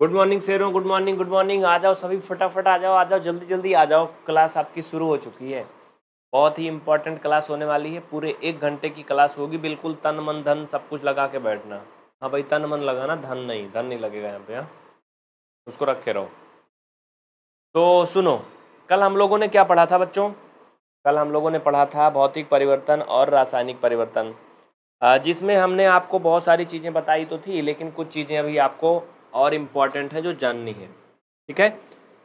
Good morning शेरों good morning good morning आ जाओ सभी फटाफट आ जाओ आ जाओ जल्दी जल्दी आ जाओ क्लास आपकी शुरू हो चुकी है बहुत ही इंपॉर्टेंट क्लास होने वाली है पूरे एक घंटे की क्लास होगी बिल्कुल तन मन धन सब कुछ लगा के बैठना हाँ भाई तन मन लगाना धन नहीं धन नहीं लगेगा यहाँ पे हाँ उसको रखे रहो तो सुनो कल हम लोगों ने क्या पढ़ा था बच्चों कल हम लोगों ने पढ़ा था भौतिक परिवर्तन और रासायनिक परिवर्तन जिसमें हमने आपको बहुत सारी चीज़ें बताई तो थी लेकिन कुछ चीज़ें अभी आपको और इम्पॉर्टेंट है जो जाननी है ठीक है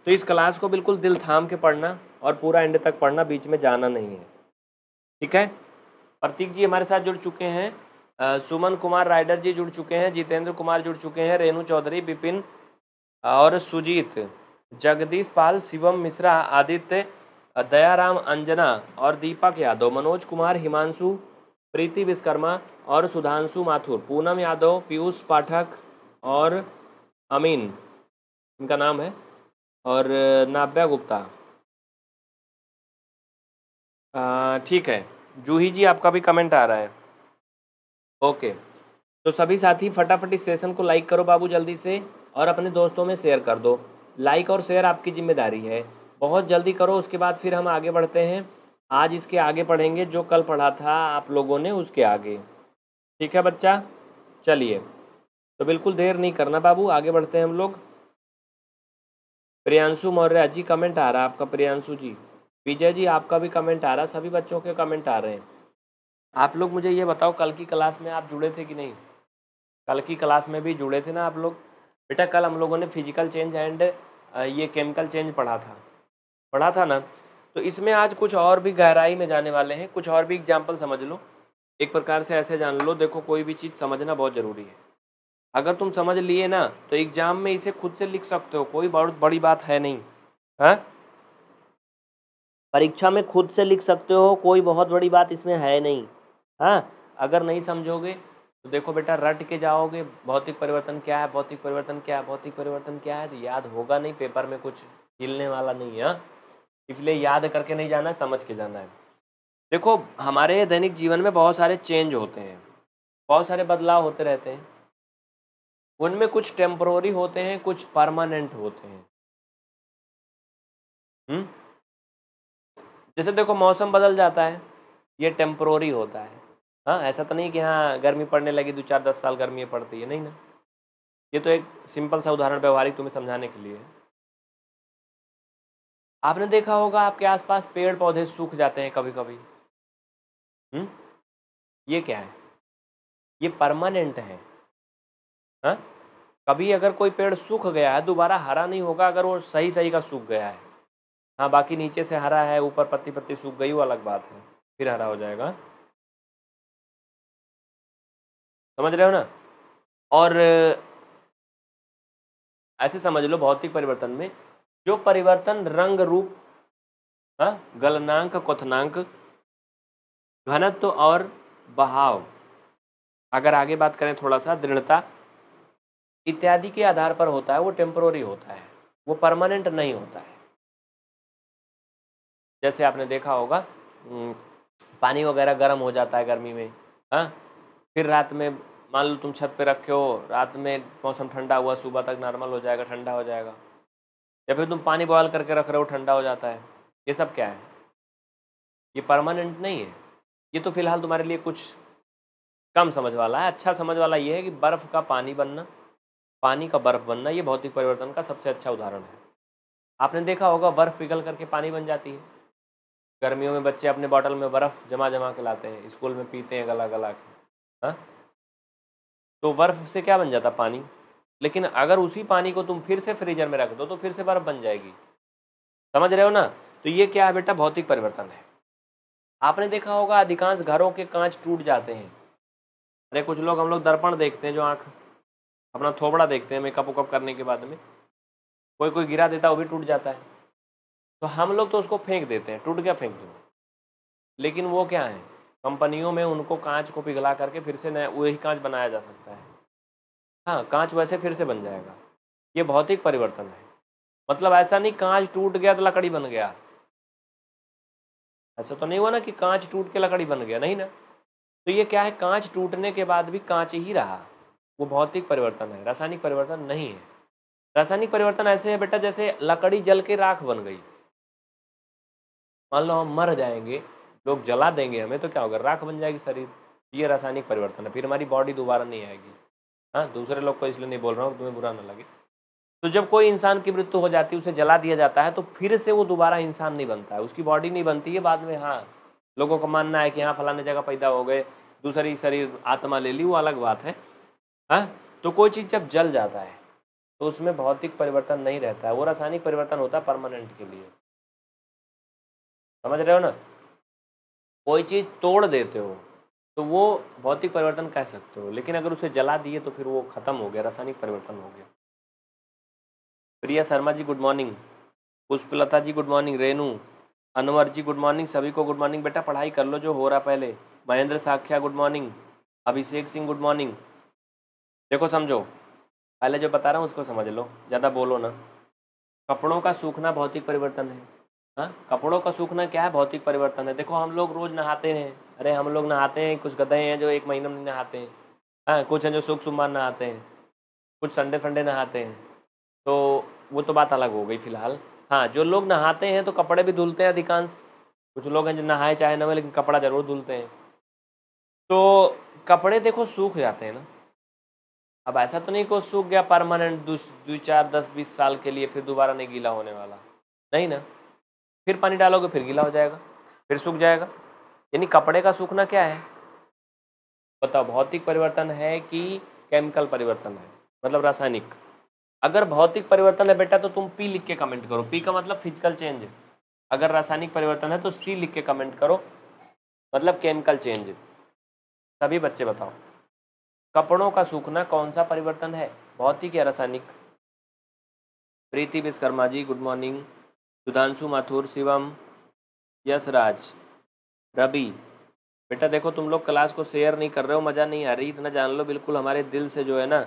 तो इस क्लास को बिल्कुल दिल थाम के पढ़ना और पूरा एंड तक पढ़ना बीच में जाना नहीं है ठीक है प्रतीक जी हमारे साथ जुड़ चुके हैं सुमन कुमार राइडर जी जुड़ चुके हैं जितेंद्र कुमार जुड़ चुके हैं रेणु चौधरी विपिन और सुजीत जगदीश पाल शिवम मिश्रा आदित्य दयाराम अंजना और दीपक यादव मनोज कुमार हिमांशु प्रीति विश्वकर्मा और सुधांशु माथुर पूनम यादव पीयूष पाठक और अमीन इनका नाम है और नाभ्या गुप्ता ठीक है जूही जी आपका भी कमेंट आ रहा है ओके तो सभी साथी फटाफट इस सेशन को लाइक करो बाबू जल्दी से और अपने दोस्तों में शेयर कर दो लाइक और शेयर आपकी जिम्मेदारी है बहुत जल्दी करो उसके बाद फिर हम आगे बढ़ते हैं आज इसके आगे पढ़ेंगे जो कल पढ़ा था आप लोगों ने उसके आगे ठीक है बच्चा चलिए तो बिल्कुल देर नहीं करना बाबू आगे बढ़ते हैं हम लोग प्रियांशु मौर्य जी कमेंट आ रहा है आपका प्रियांशु जी विजय जी आपका भी कमेंट आ रहा है सभी बच्चों के कमेंट आ रहे हैं आप लोग मुझे ये बताओ कल की क्लास में आप जुड़े थे कि नहीं कल की क्लास में भी जुड़े थे ना आप लोग बेटा कल हम लोगों ने फिजिकल चेंज एंड ये केमिकल चेंज पढ़ा था पढ़ा था ना तो इसमें आज कुछ और भी गहराई में जाने वाले हैं कुछ और भी एग्जाम्पल समझ लो एक प्रकार से ऐसे जान लो देखो कोई भी चीज़ समझना बहुत ज़रूरी है अगर तुम समझ लिए ना तो एग्जाम में इसे खुद से लिख सकते हो कोई बहुत बड़ी बात है नहीं है हाँ? परीक्षा में खुद से लिख सकते हो कोई बहुत बड़ी बात इसमें है नहीं हाँ अगर नहीं समझोगे तो देखो बेटा रट के जाओगे भौतिक परिवर्तन क्या है भौतिक परिवर्तन क्या है भौतिक परिवर्तन क्या है तो याद होगा नहीं पेपर में कुछ हिलने वाला नहीं है हाँ? इसलिए याद करके नहीं जाना है समझ के जाना है देखो हमारे दैनिक जीवन में बहुत सारे चेंज होते हैं बहुत सारे बदलाव होते रहते हैं उनमें कुछ टेम्प्रोरी होते हैं कुछ परमानेंट होते हैं हुँ? हम्म? जैसे देखो मौसम बदल जाता है ये टेम्प्रोरी होता है हाँ ऐसा तो नहीं कि हाँ गर्मी पड़ने लगी दो चार दस साल गर्मी पड़ती है नहीं ना ये तो एक सिंपल सा उदाहरण व्यवहारिक तुम्हें समझाने के लिए आपने देखा होगा आपके आसपास पेड़ पौधे सूख जाते हैं कभी कभी हुँ? हम्म? ये क्या है ये परमानेंट है है हाँ? कभी अगर कोई पेड़ सूख गया है दोबारा हरा नहीं होगा अगर वो सही सही का सूख गया है हाँ बाकी नीचे से हरा है ऊपर पत्ती पत्ती सूख गई वो अलग बात है फिर हरा हो जाएगा समझ रहे हो ना और ऐसे समझ लो भौतिक परिवर्तन में जो परिवर्तन रंग रूप हा? गलनांक क्वथनांक घनत्व और बहाव अगर आगे बात करें थोड़ा सा दृढ़ता इत्यादि के आधार पर होता है वो टेम्प्रोरी होता है वो परमानेंट नहीं होता है जैसे आपने देखा होगा पानी वगैरह गर्म हो जाता है गर्मी में हाँ फिर रात में मान लो तुम छत पे रखे हो रात में मौसम ठंडा हुआ सुबह तक नॉर्मल हो जाएगा ठंडा हो जाएगा या फिर तुम पानी बॉयल करके रख रहे हो ठंडा हो जाता है ये सब क्या है ये परमानेंट नहीं है ये तो फिलहाल तुम्हारे लिए कुछ कम समझ वाला है अच्छा समझ वाला ये है कि बर्फ़ का पानी बनना पानी का बर्फ बनना ये भौतिक परिवर्तन का सबसे अच्छा उदाहरण है आपने देखा होगा बर्फ पिघल करके पानी बन जाती है गर्मियों में बच्चे अपने बॉटल में बर्फ जमा जमा के लाते हैं स्कूल में पीते हैं गला गला के हाँ तो बर्फ से क्या बन जाता पानी लेकिन अगर उसी पानी को तुम फिर से फ्रीजर में रख दो तो फिर से बर्फ बन जाएगी समझ रहे हो ना तो ये क्या है बेटा भौतिक परिवर्तन है आपने देखा होगा अधिकांश घरों के कांच टूट जाते हैं अरे कुछ लोग हम लोग दर्पण देखते हैं जो आँख अपना थोबड़ा देखते हैं मेकअप वेकअप करने के बाद में कोई कोई गिरा देता है वो भी टूट जाता है तो हम लोग तो उसको फेंक देते हैं टूट गया फेंक दो लेकिन वो क्या है कंपनियों में उनको कांच को पिघला करके फिर से नया वही कांच बनाया जा सकता है हाँ कांच वैसे फिर से बन जाएगा ये भौतिक परिवर्तन है मतलब ऐसा नहीं कांच टूट गया तो लकड़ी बन गया ऐसा तो नहीं हुआ ना कि कांच टूट के लकड़ी बन गया नहीं ना तो ये क्या है कांच टूटने के बाद भी कांच ही रहा वो भौतिक परिवर्तन है रासायनिक परिवर्तन नहीं है रासायनिक परिवर्तन ऐसे है बेटा जैसे लकड़ी जल के राख बन गई मान लो हम मर जाएंगे लोग जला देंगे हमें तो क्या होगा राख बन जाएगी शरीर ये रासायनिक परिवर्तन है फिर हमारी बॉडी दोबारा नहीं आएगी हाँ दूसरे लोग को इसलिए नहीं बोल रहा हूँ तुम्हें बुरा ना लगे तो जब कोई इंसान की मृत्यु हो जाती है उसे जला दिया जाता है तो फिर से वो दोबारा इंसान नहीं बनता है उसकी बॉडी नहीं बनती है बाद में हाँ लोगों का मानना है कि हाँ फलाने जगह पैदा हो गए दूसरी शरीर आत्मा ले ली वो अलग बात है हाँ तो कोई चीज़ जब जल जाता है तो उसमें भौतिक परिवर्तन नहीं रहता है वो रासायनिक परिवर्तन होता है परमानेंट के लिए समझ रहे हो ना कोई चीज़ तोड़ देते हो तो वो भौतिक परिवर्तन कह सकते हो लेकिन अगर उसे जला दिए तो फिर वो खत्म हो गया रासायनिक परिवर्तन हो गया Priya Sharma ji good morning Pushplata ji good morning Renu Anwar ji good morning सभी को गुड मॉर्निंग बेटा पढ़ाई कर लो जो हो रहा पहले Mahendra Sakhya good morning Abhishek Singh good morning देखो समझो पहले जो बता रहा हूँ उसको समझ लो ज़्यादा बोलो ना कपड़ों का सूखना भौतिक परिवर्तन है हाँ कपड़ों का सूखना क्या है भौतिक परिवर्तन है देखो हम लोग रोज़ नहाते हैं अरे हम लोग नहाते हैं कुछ गदे हैं जो एक महीने में नहाते हैं हाँ कुछ हैं जो सुख सुमान नहाते हैं कुछ संडे फंडे नहाते हैं तो वो तो बात अलग हो गई फिलहाल हाँ जो लोग नहाते हैं तो कपड़े भी धुलते हैं अधिकांश कुछ लोग हैं जो नहाए चाहे ना लेकिन कपड़ा ज़रूर धुलते हैं तो कपड़े देखो सूख जाते हैं ना अब ऐसा तो नहीं को सूख गया परमानेंट दो चार दस बीस साल के लिए फिर दोबारा नहीं गीला होने वाला नहीं ना फिर पानी डालोगे फिर गीला हो जाएगा फिर सूख जाएगा यानी कपड़े का सूखना क्या है बताओ भौतिक परिवर्तन है कि केमिकल परिवर्तन है मतलब रासायनिक अगर भौतिक परिवर्तन है बेटा तो तुम पी लिख के कमेंट करो पी का मतलब फिजिकल चेंज अगर रासायनिक परिवर्तन है तो सी लिख के कमेंट करो मतलब केमिकल चेंज सभी बच्चे बताओ कपड़ों का सूखना कौन सा परिवर्तन है भौतिक या रासायनिक प्रीति विश्वकर्मा जी गुड मॉर्निंग सुधांशु माथुर शिवम यशराज रवि बेटा देखो तुम लोग क्लास को शेयर नहीं कर रहे हो मज़ा नहीं आ रही इतना जान लो बिल्कुल हमारे दिल से जो है ना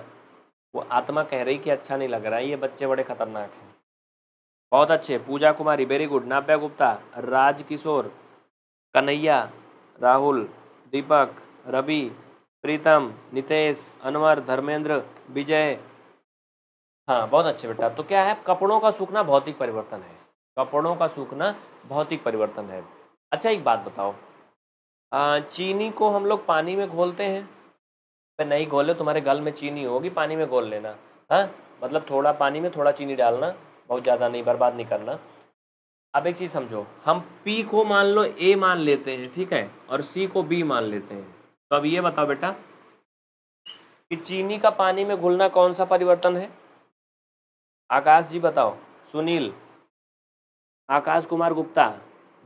वो आत्मा कह रही कि अच्छा नहीं लग रहा है ये बच्चे बड़े खतरनाक हैं बहुत अच्छे पूजा कुमारी वेरी गुड नाभ्य गुप्ता राज किशोर कन्हैया राहुल दीपक रवि प्रीतम नितेश अनवर धर्मेंद्र विजय हाँ बहुत अच्छे बेटा तो क्या है कपड़ों का सूखना भौतिक परिवर्तन है कपड़ों का सूखना भौतिक परिवर्तन है अच्छा एक बात बताओ आ, चीनी को हम लोग पानी में घोलते हैं नहीं घोले तुम्हारे गल में चीनी होगी पानी में घोल लेना हाँ मतलब थोड़ा पानी में थोड़ा चीनी डालना बहुत ज़्यादा नहीं बर्बाद नहीं करना अब एक चीज़ समझो हम पी को मान लो ए मान लेते हैं ठीक है और सी को बी मान लेते हैं तो अब ये बताओ बेटा कि चीनी का पानी में घुलना कौन सा परिवर्तन है आकाश जी बताओ सुनील आकाश कुमार गुप्ता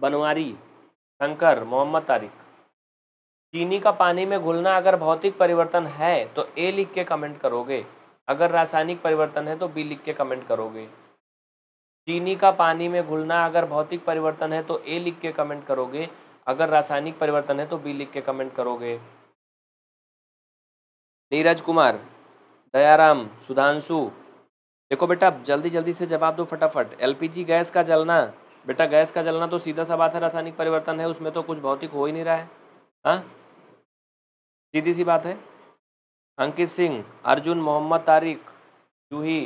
बनवारी शंकर मोहम्मद तारिक चीनी का पानी में घुलना अगर भौतिक परिवर्तन है तो ए लिख के कमेंट करोगे अगर रासायनिक परिवर्तन है तो बी लिख के कमेंट करोगे चीनी का पानी में घुलना अगर भौतिक परिवर्तन है तो ए लिख के कमेंट करोगे अगर रासायनिक परिवर्तन है तो बी लिख के कमेंट करोगे नीरज कुमार दयाराम सुधांशु देखो बेटा जल्दी जल्दी से जवाब दो फटाफट एलपीजी गैस का जलना बेटा गैस का जलना तो सीधा सा बात है रासायनिक परिवर्तन है उसमें तो कुछ भौतिक हो ही नहीं रहा है हाँ सीधी सी बात है अंकित सिंह अर्जुन मोहम्मद तारिक जूही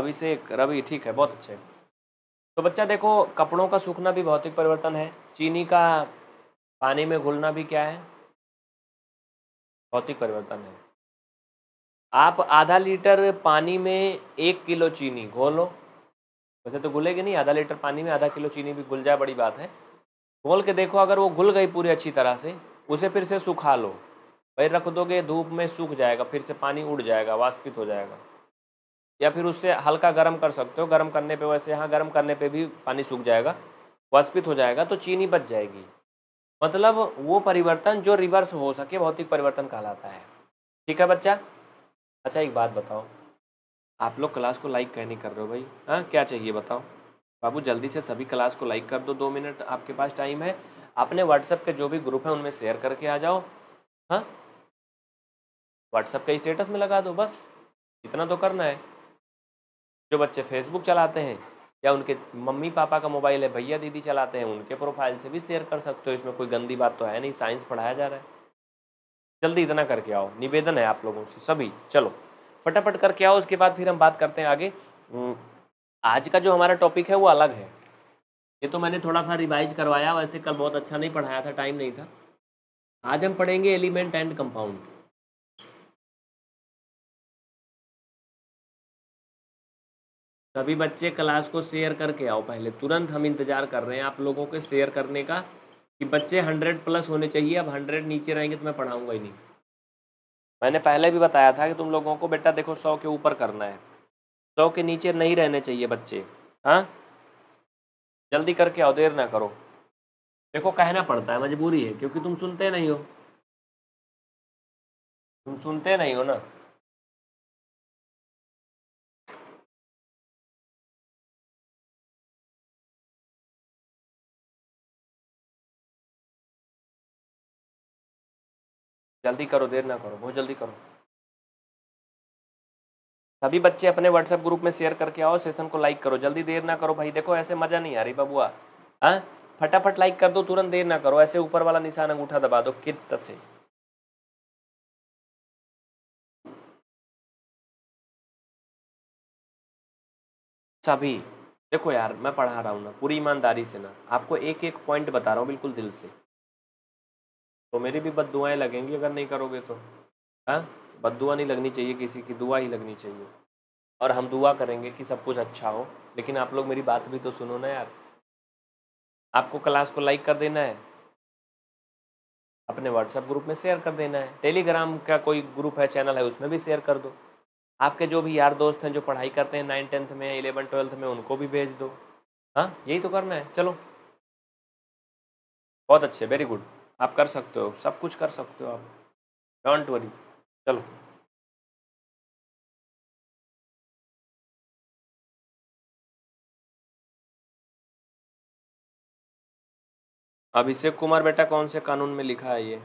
अभिषेक रवि ठीक है बहुत अच्छे तो बच्चा देखो कपड़ों का सूखना भी भौतिक परिवर्तन है चीनी का पानी में घुलना भी क्या है भौतिक परिवर्तन है आप आधा लीटर पानी में एक किलो चीनी घोलो लो वैसे तो घुलेगी नहीं आधा लीटर पानी में आधा किलो चीनी भी घुल जाए बड़ी बात है घोल के देखो अगर वो घुल गई पूरी अच्छी तरह से उसे फिर से सुखा लो भाई रख दोगे धूप में सूख जाएगा फिर से पानी उड़ जाएगा वाष्पित हो जाएगा या फिर उससे हल्का गर्म कर सकते हो गर्म करने पे वैसे यहाँ गर्म करने पे भी पानी सूख जाएगा वाष्पित हो जाएगा तो चीनी बच जाएगी मतलब वो परिवर्तन जो रिवर्स हो सके भौतिक परिवर्तन कहलाता है ठीक है बच्चा अच्छा एक बात बताओ आप लोग क्लास को लाइक कह नहीं कर रहे हो भाई हाँ क्या चाहिए बताओ बाबू जल्दी से सभी क्लास को लाइक कर दो दो मिनट आपके पास टाइम है अपने व्हाट्सएप के जो भी ग्रुप है उनमें शेयर करके आ जाओ हाँ व्हाट्सएप का स्टेटस में लगा दो बस इतना तो करना है जो बच्चे फेसबुक चलाते हैं या उनके मम्मी पापा का मोबाइल है भैया दीदी चलाते हैं उनके प्रोफाइल से भी शेयर कर सकते हो इसमें कोई गंदी बात तो है नहीं साइंस पढ़ाया जा रहा है जल्दी इतना करके आओ निवेदन है आप लोगों से सभी चलो फटाफट करके आओ उसके बाद फिर हम बात करते हैं आगे आज का जो हमारा टॉपिक है वो अलग है ये तो मैंने थोड़ा सा रिवाइज करवाया वैसे कल बहुत अच्छा नहीं पढ़ाया था टाइम नहीं था आज हम पढ़ेंगे एलिमेंट एंड कंपाउंड सभी बच्चे क्लास को शेयर करके आओ पहले तुरंत हम इंतजार कर रहे हैं आप लोगों के शेयर करने का कि बच्चे हंड्रेड प्लस होने चाहिए अब हंड्रेड नीचे रहेंगे तो मैं पढ़ाऊंगा ही नहीं मैंने पहले भी बताया था कि तुम लोगों को बेटा देखो सौ के ऊपर करना है सौ के नीचे नहीं रहने चाहिए बच्चे हाँ जल्दी करके आओ देर ना करो देखो कहना पड़ता है मजबूरी है क्योंकि तुम सुनते नहीं हो तुम सुनते नहीं हो ना जल्दी करो देर ना करो बहुत जल्दी करो सभी बच्चे अपने व्हाट्सएप ग्रुप में शेयर करके आओ सेशन को लाइक करो जल्दी देर ना करो भाई देखो ऐसे मजा नहीं आ रही बबुआ हाँ फटाफट लाइक कर दो तुरंत देर ना करो ऐसे ऊपर वाला निशान अंगूठा दबा दो कित से सभी देखो यार मैं पढ़ा रहा हूँ ना पूरी ईमानदारी से ना आपको एक एक पॉइंट बता रहा हूँ बिल्कुल दिल से तो मेरी भी बद दुआएँ लगेंगी अगर नहीं करोगे तो हाँ बद दुआ नहीं लगनी चाहिए किसी की दुआ ही लगनी चाहिए और हम दुआ करेंगे कि सब कुछ अच्छा हो लेकिन आप लोग मेरी बात भी तो सुनो ना यार आपको क्लास को लाइक कर देना है अपने व्हाट्सएप ग्रुप में शेयर कर देना है टेलीग्राम का कोई ग्रुप है चैनल है उसमें भी शेयर कर दो आपके जो भी यार दोस्त हैं जो पढ़ाई करते हैं नाइन टेंथ में इलेवन ट्वेल्थ में उनको भी भेज दो हाँ यही तो करना है चलो बहुत अच्छे वेरी गुड आप कर सकते हो सब कुछ कर सकते हो आप डोंट वरी चलो अभिषेक कुमार बेटा कौन से कानून में लिखा है ये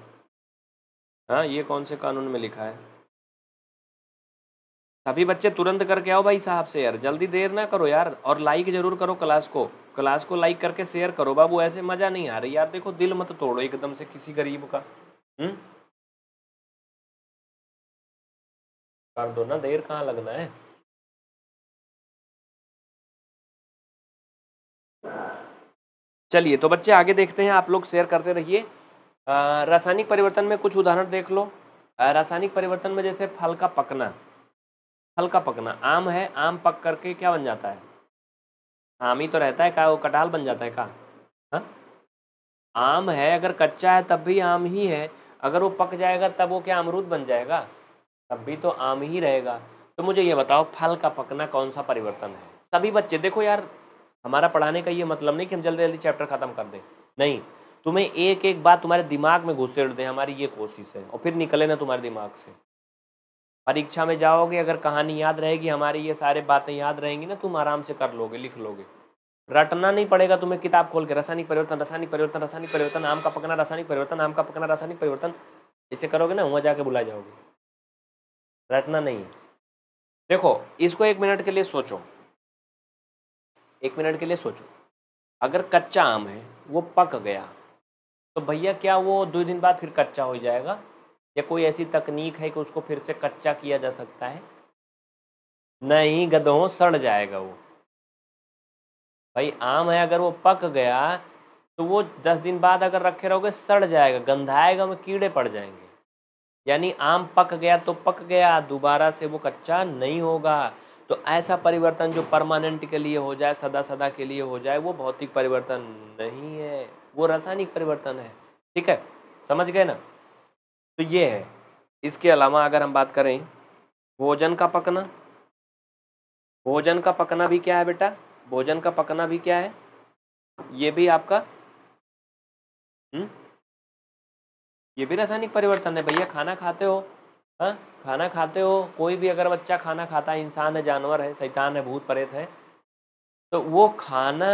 हाँ ये कौन से कानून में लिखा है सभी बच्चे तुरंत करके आओ भाई साहब शेयर जल्दी देर ना करो यार और लाइक जरूर करो क्लास को क्लास को लाइक करके शेयर करो बाबू ऐसे मज़ा नहीं आ रही यार देखो दिल मत तोड़ो एकदम से किसी गरीब का हुँ? हम्म? कर दो ना देर कहाँ लगना है चलिए तो बच्चे आगे देखते हैं आप लोग शेयर करते रहिए रासायनिक परिवर्तन में कुछ उदाहरण देख लो रासायनिक परिवर्तन में जैसे फल का पकना हल्का पकना आम है आम पक करके क्या बन जाता है आम ही तो रहता है का वो कटहल बन जाता है का हा? आम है अगर कच्चा है तब भी आम ही है अगर वो पक जाएगा तब वो क्या अमरूद बन जाएगा तब भी तो आम ही रहेगा तो मुझे ये बताओ फल का पकना कौन सा परिवर्तन है सभी बच्चे देखो यार हमारा पढ़ाने का ये मतलब नहीं कि हम जल्दी जल्दी चैप्टर ख़त्म कर दें नहीं तुम्हें एक एक बात तुम्हारे दिमाग में घुसेड़ दें हमारी ये कोशिश है और फिर निकले ना तुम्हारे दिमाग से परीक्षा में जाओगे अगर कहानी याद रहेगी हमारी ये सारे बातें याद रहेंगी ना तुम आराम से कर लोगे लिख लोगे रटना नहीं पड़ेगा तुम्हें किताब खोल के रासायनिक परिवर्तन रासायनिक परिवर्तन रासायनिक परिवर्तन आम का पकना रासायनिक परिवर्तन आम का पकना रासायनिक परिवर्तन इसे करोगे ना वहाँ जाके बुला जाओगे रटना नहीं है देखो इसको एक मिनट के लिए सोचो एक मिनट के लिए सोचो अगर कच्चा आम है वो पक गया तो भैया क्या वो दो दिन बाद फिर कच्चा हो जाएगा या कोई ऐसी तकनीक है कि उसको फिर से कच्चा किया जा सकता है नहीं गदहों सड़ जाएगा वो भाई आम है अगर वो पक गया तो वो दस दिन बाद अगर रखे रहोगे सड़ जाएगा गंधाएगा में कीड़े पड़ जाएंगे यानी आम पक गया तो पक गया दोबारा से वो कच्चा नहीं होगा तो ऐसा परिवर्तन जो परमानेंट के लिए हो जाए सदा सदा के लिए हो जाए वो भौतिक परिवर्तन नहीं है वो रासायनिक परिवर्तन है ठीक है समझ गए ना तो ये है इसके अलावा अगर हम बात करें भोजन का पकना भोजन का पकना भी क्या है बेटा भोजन का पकना भी क्या है ये भी आपका हम्म ये भी रासायनिक परिवर्तन है भैया खाना खाते हो हाँ खाना खाते हो कोई भी अगर बच्चा खाना खाता है इंसान है जानवर है शैतान है भूत प्रेत है तो वो खाना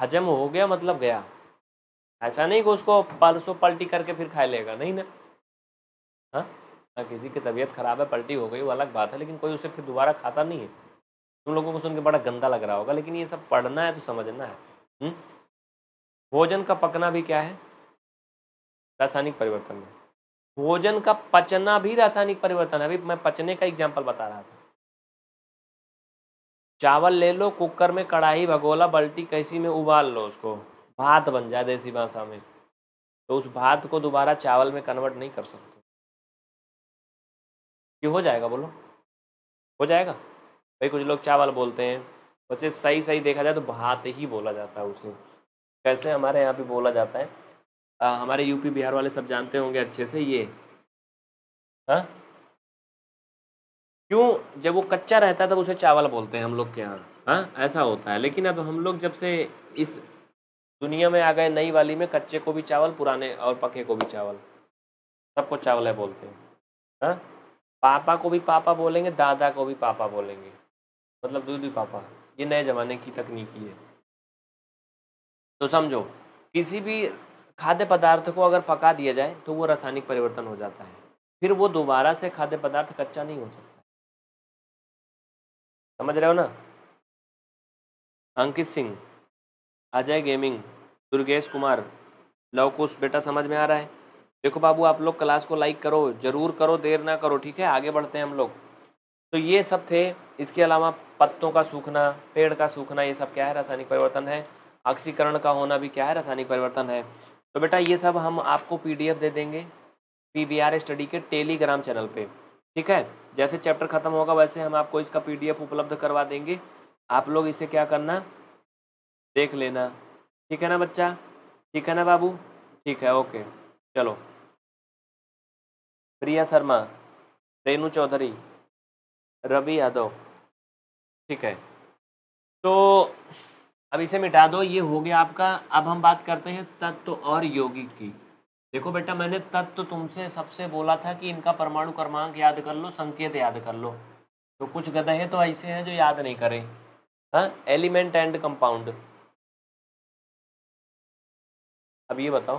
हजम हो गया मतलब गया ऐसा नहीं कि उसको परसों पलटी करके फिर खा लेगा नहीं ना हाँ किसी की तबीयत खराब है पलटी हो गई वो अलग बात है लेकिन कोई उसे फिर दोबारा खाता नहीं है तुम लोगों को सुन के बड़ा गंदा लग रहा होगा लेकिन ये सब पढ़ना है तो समझना है हुँ? भोजन का पकना भी क्या है रासायनिक परिवर्तन में भोजन का पचना भी रासायनिक परिवर्तन है अभी मैं पचने का एग्जाम्पल बता रहा था चावल ले लो कुकर में कढ़ाई भगोला बल्टी कैसी में उबाल लो उसको भात बन जाए देसी भाषा में तो उस भात को दोबारा चावल में कन्वर्ट नहीं कर सकते ये हो जाएगा बोलो हो जाएगा भाई कुछ लोग चावल बोलते हैं वैसे सही सही देखा जाए तो भात ही बोला जाता है उसे कैसे हमारे यहाँ पे बोला जाता है आ, हमारे यूपी बिहार वाले सब जानते होंगे अच्छे से ये हाँ क्यों जब वो कच्चा रहता है तब उसे चावल बोलते हैं हम लोग के यहाँ हाँ ऐसा होता है लेकिन अब हम लोग जब से इस दुनिया में आ गए नई वाली में कच्चे को भी चावल पुराने और पके को भी चावल सबको चावल है बोलते हैं हाँ पापा को भी पापा बोलेंगे दादा को भी पापा बोलेंगे मतलब दूध भी पापा ये नए ज़माने की तकनीकी है तो समझो किसी भी खाद्य पदार्थ को अगर पका दिया जाए तो वो रासायनिक परिवर्तन हो जाता है फिर वो दोबारा से खाद्य पदार्थ कच्चा नहीं हो सकता समझ रहे हो ना अंकित सिंह अजय गेमिंग दुर्गेश कुमार लवकुश बेटा समझ में आ रहा है देखो बाबू आप लोग क्लास को लाइक करो जरूर करो देर ना करो ठीक है आगे बढ़ते हैं हम लोग तो ये सब थे इसके अलावा पत्तों का सूखना पेड़ का सूखना ये सब क्या है रासायनिक परिवर्तन है ऑक्सीकरण का होना भी क्या है रासायनिक परिवर्तन है तो बेटा ये सब हम आपको पीडीएफ दे देंगे पीवीआर स्टडी के टेलीग्राम चैनल पे ठीक है जैसे चैप्टर खत्म होगा वैसे हम आपको इसका पीडीएफ उपलब्ध करवा देंगे आप लोग इसे क्या करना देख लेना ठीक है ना बच्चा ठीक है ना बाबू ठीक है ओके चलो प्रिया शर्मा रेणु चौधरी रवि यादव ठीक है तो अब इसे मिटा दो ये हो गया आपका अब हम बात करते हैं तत्व और यौगिक की देखो बेटा मैंने तत्व तुमसे सबसे बोला था कि इनका परमाणु क्रमांक याद कर लो संकेत याद कर लो तो कुछ गधे तो ऐसे हैं जो याद नहीं करें हाँ एलिमेंट एंड कंपाउंड अब ये बताओ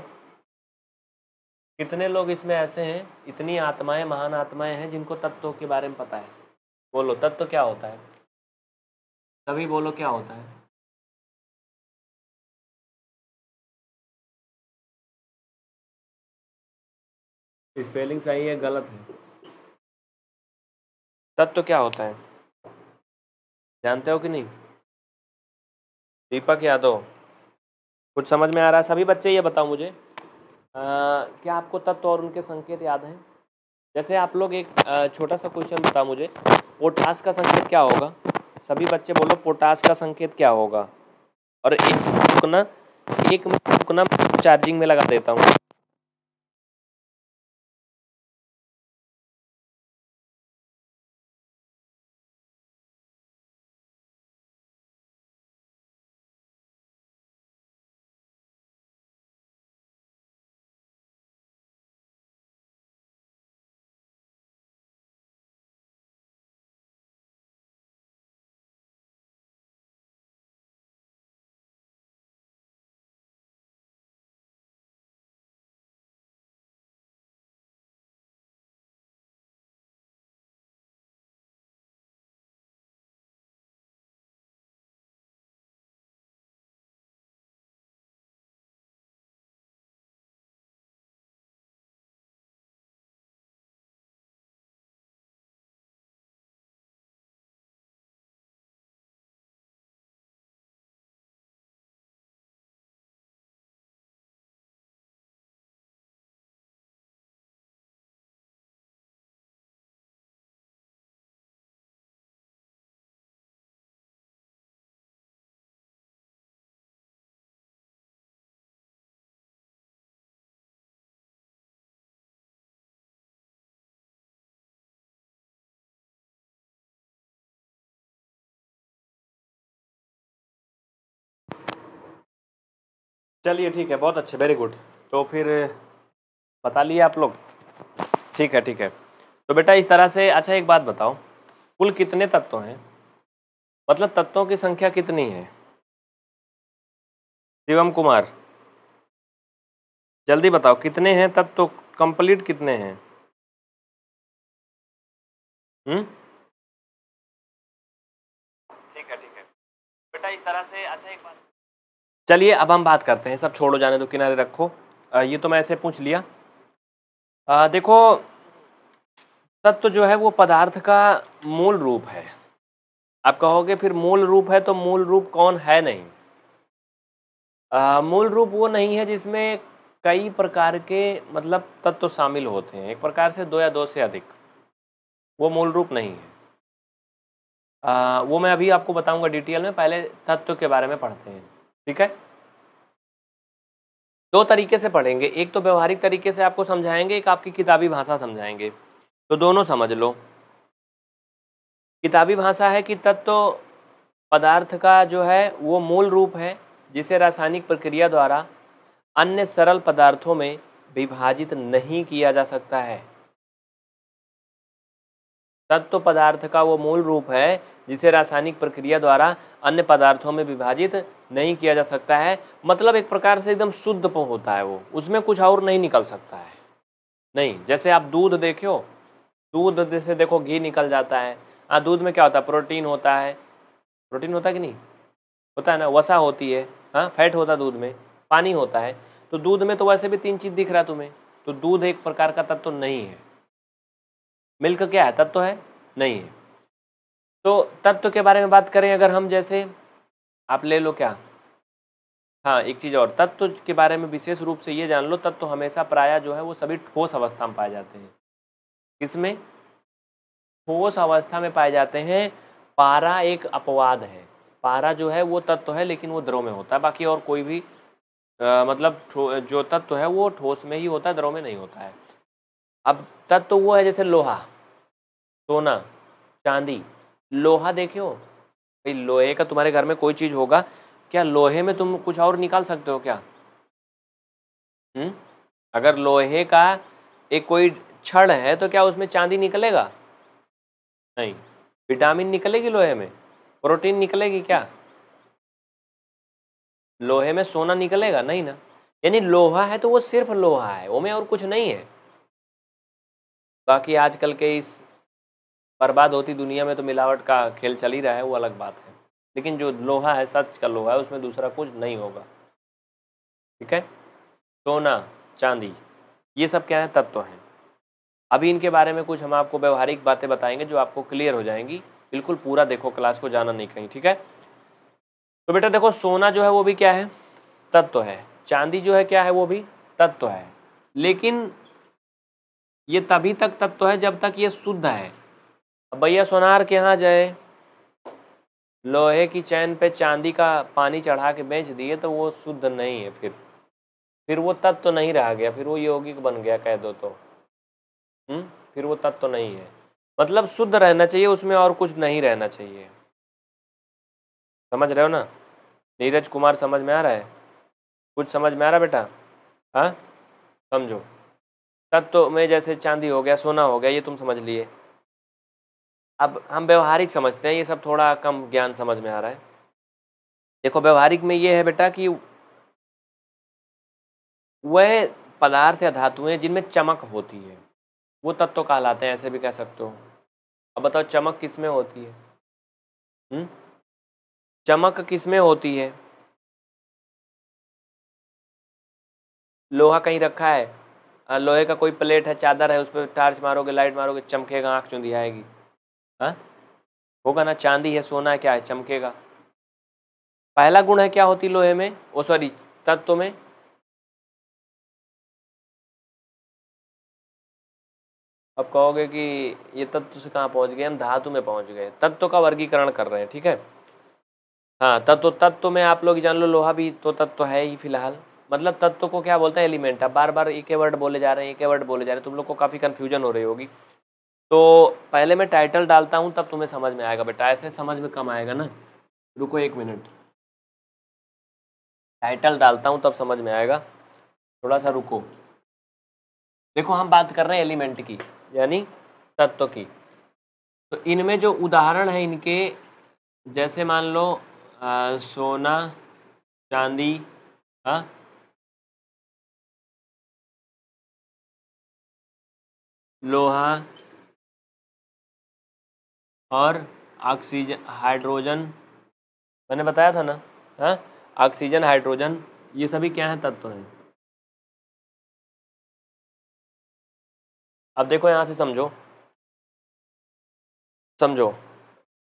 कितने लोग इसमें ऐसे हैं इतनी आत्माएं महान आत्माएं हैं जिनको तत्व के बारे में पता है बोलो तत्व क्या होता है कभी बोलो क्या होता है स्पेलिंग सही है गलत है तत्व क्या होता है जानते हो कि नहीं दीपक यादव कुछ समझ में आ रहा है सभी बच्चे ये बताओ मुझे आ, क्या आपको तत्व और उनके संकेत याद हैं जैसे आप लोग एक छोटा सा क्वेश्चन बताओ मुझे पोटास का संकेत क्या होगा सभी बच्चे बोलो पोटास का संकेत क्या होगा और एक रुकना एक रुकना चार्जिंग में लगा देता हूँ चलिए ठीक है बहुत अच्छे वेरी गुड तो फिर बता लिए आप लोग ठीक है ठीक है तो बेटा इस तरह से अच्छा एक बात बताओ कुल कितने तत्व हैं मतलब तत्वों की संख्या कितनी है शिवम कुमार जल्दी बताओ कितने हैं तत्व तो कंप्लीट कितने हैं हम्म? ठीक है ठीक है बेटा इस तरह से चलिए अब हम बात करते हैं सब छोड़ो जाने दो किनारे रखो ये तो मैं ऐसे पूछ लिया आ, देखो तत्व जो है वो पदार्थ का मूल रूप है आप कहोगे फिर मूल रूप है तो मूल रूप कौन है नहीं आ, मूल रूप वो नहीं है जिसमें कई प्रकार के मतलब तत्व शामिल होते हैं एक प्रकार से दो या दो से अधिक वो मूल रूप नहीं है आ, वो मैं अभी आपको बताऊंगा डिटेल में पहले तत्व के बारे में पढ़ते हैं ठीक है दो तरीके से पढ़ेंगे एक तो व्यवहारिक तरीके से आपको समझाएंगे एक आपकी किताबी भाषा समझाएंगे तो दोनों समझ लो किताबी भाषा है कि तत्व पदार्थ का जो है वो मूल रूप है जिसे रासायनिक प्रक्रिया द्वारा अन्य सरल पदार्थों में विभाजित नहीं किया जा सकता है तत्व पदार्थ का वो मूल रूप है जिसे रासायनिक प्रक्रिया द्वारा अन्य पदार्थों में विभाजित नहीं किया जा सकता है मतलब एक प्रकार से एकदम शुद्ध होता है वो उसमें कुछ और नहीं निकल सकता है नहीं जैसे आप दूध देखो दूध जैसे देखो घी निकल जाता है हाँ दूध में क्या होता है प्रोटीन होता है प्रोटीन होता है कि नहीं होता है ना वसा होती है हाँ फैट होता है दूध में पानी होता है तो दूध में तो वैसे भी तीन चीज़ दिख रहा है तुम्हें तो दूध एक प्रकार का तत्व तो नहीं है मिल्क क्या है तत्व तो है नहीं है तो तत्व तो के बारे में बात करें अगर हम जैसे आप ले लो क्या हाँ एक चीज़ और तत्व तो के बारे में विशेष रूप से ये जान लो तत्व हमेशा प्राय जो है वो सभी ठोस अवस्था में पाए जाते हैं किसमें ठोस अवस्था में पाए जाते हैं पारा एक अपवाद है पारा जो है वो तत्व है लेकिन वो द्रव में होता है बाकी और कोई भी आ, मतलब जो तत्व है वो ठोस में ही होता है द्रव में नहीं होता है अब तत्व वो है जैसे लोहा सोना चांदी लोहा देखे हो भाई लोहे का तुम्हारे घर में कोई चीज़ होगा क्या लोहे में तुम कुछ और निकाल सकते हो क्या हुँ? हम्म? अगर लोहे का एक कोई छड़ है तो क्या उसमें चांदी निकलेगा नहीं विटामिन निकलेगी लोहे में प्रोटीन निकलेगी क्या लोहे में सोना निकलेगा नहीं ना यानी लोहा है तो वो सिर्फ लोहा है वो में और कुछ नहीं है बाकी आजकल के इस बर्बाद होती दुनिया में तो मिलावट का खेल चल ही रहा है वो अलग बात है लेकिन जो लोहा है सच का लोहा है उसमें दूसरा कुछ नहीं होगा ठीक है सोना चांदी ये सब क्या है तत्व हैं अभी इनके बारे में कुछ हम आपको व्यवहारिक बातें बताएंगे जो आपको क्लियर हो जाएंगी बिल्कुल पूरा देखो क्लास को जाना नहीं कहीं ठीक है तो बेटा देखो सोना जो है वो भी क्या है तत्व है चांदी जो है क्या है वो भी तत्व है लेकिन ये तभी तक तत्व है जब तक ये शुद्ध है भैया सोनार के यहाँ जाए लोहे की चैन पे चांदी का पानी चढ़ा के बेच दिए तो वो शुद्ध नहीं है फिर फिर वो तत्व तो नहीं रह गया फिर वो यौगिक बन गया कह दो तो हम्म फिर वो तत्व तो नहीं है मतलब शुद्ध रहना चाहिए उसमें और कुछ नहीं रहना चाहिए समझ रहे हो ना नीरज कुमार समझ में आ रहा है कुछ समझ में आ रहा बेटा हाँ समझो तत्व तो में जैसे चांदी हो गया सोना हो गया ये तुम समझ लिए अब हम व्यवहारिक समझते हैं ये सब थोड़ा कम ज्ञान समझ में आ रहा है देखो व्यवहारिक में ये है बेटा कि वह पदार्थ या धातुएं जिनमें चमक होती है वो तत्व कहलाते हैं ऐसे भी कह सकते हो अब बताओ चमक किस में होती है हुँ? हम्म? चमक किस में होती है लोहा कहीं रखा है लोहे का कोई प्लेट है चादर है उस पर टार्च मारोगे लाइट मारोगे चमकेगा आँख चुंदी आएगी हाँ होगा ना चांदी है सोना है क्या है चमकेगा पहला गुण है क्या होती लोहे में ओ सॉरी तत्व में अब कहोगे कि ये तत्व से कहाँ पहुँच गए हम धातु में पहुँच गए तत्व का वर्गीकरण कर रहे हैं ठीक है हाँ तत्व तत्व में आप लोग जान लो लोहा भी तो तत्व है ही फिलहाल मतलब तत्व को क्या बोलते हैं एलिमेंट अब बार बार एक वर्ड बोले जा रहे हैं एक वर्ड बोले जा रहे हैं तुम तो लोग को काफ़ी कन्फ्यूजन हो रही होगी तो पहले मैं टाइटल डालता हूँ तब तुम्हें समझ में आएगा बेटा ऐसे समझ में कम आएगा ना रुको एक मिनट टाइटल डालता हूँ तब समझ में आएगा थोड़ा सा रुको देखो हम बात कर रहे हैं एलिमेंट की यानी तत्व की तो इनमें जो उदाहरण है इनके जैसे मान लो आ, सोना चांदी हाँ लोहा और ऑक्सीजन हाइड्रोजन मैंने बताया था ना हाँ ऑक्सीजन हाइड्रोजन ये सभी क्या हैं तत्व हैं अब देखो यहाँ से समझो समझो